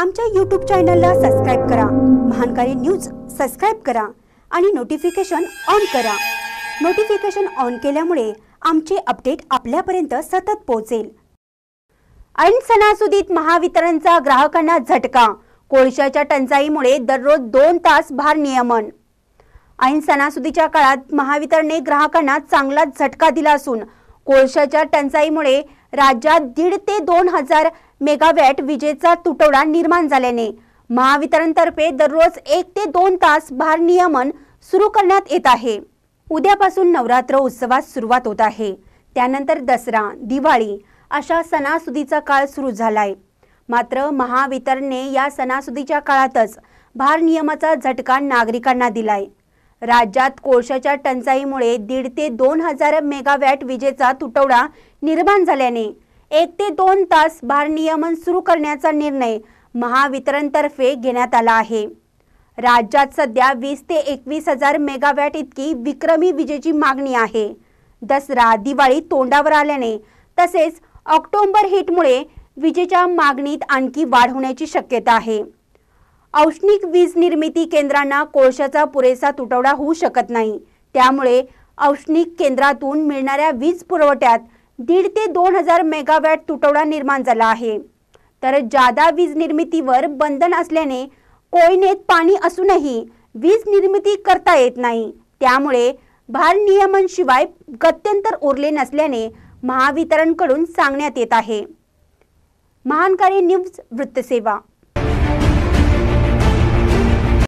आमच्या यूट्यूब चॅनलला सबस्क्राईब करा महानकारी न्यूज सबस्क्राईब करा आणि नोटिफिकेशन ऑन करा नोटिफिकेशन ऑन केल्यामुळे आमचे अपडेट आपल्यापर्यंत सतत पोहोचेल ऐन सणासुदीत महावितरणचा ग्राहकांना झटका कोळशाच्या टंचाईमुळे दररोज दोन तास भार नियमन ऐन सणासुदीच्या काळात महावितरणने ग्राहकांना चांगलाच झटका दिला असून कोळशाच्या टंचाईमुळे राज्यात दीड ते दोन हजार मेगावॅट विजेचा तुटवडा निर्माण झाल्याने महावितरणतर्फे दररोज एक ते दोन तास भारनियमन सुरू करण्यात येत आहे उद्यापासून नवरात्र उत्सवास सुरुवात होत आहे त्यानंतर दसरा दिवाळी अशा सणासुदीचा काळ सुरू झालाय मात्र महावितरणने या सणासुदीच्या काळातच भारनियमाचा झटका नागरिकांना दिलाय राज्यात कोळशाच्या टंचाईमुळे दीड ते दोन हजार मेगावॅट विजेचा तुटवडा निर्माण झाल्याने एक ते दोन तास नियमन सुरू करण्याचा निर्णय महावितरणतर्फे घेण्यात आला आहे राज्यात सध्या वीस ते एकवीस हजार मेगावॅट इतकी विक्रमी विजेची मागणी आहे दसरा दिवाळी तोंडावर आल्याने तसेच ऑक्टोबर हिटमुळे विजेच्या मागणीत आणखी वाढ होण्याची शक्यता आहे औष्णिक वीज निर्मिती केंद्रांना कोळशाचा पुरेसा तुटवडा होऊ शकत नाही त्यामुळे औष्णिक केंद्रातून मिळणाऱ्या वीज पुरवठ्यात दीड ते दोन हजार मेगावॅट तुटवडा निर्माण झाला आहे तर जादा वीज निर्मितीवर बंधन असल्याने कोयनेत पाणी असूनही वीज निर्मिती करता येत नाही त्यामुळे शिवाय गत्यंतर उरले नसल्याने महावितरणकडून सांगण्यात येत आहे महानकारी न्यूज वृत्तसेवा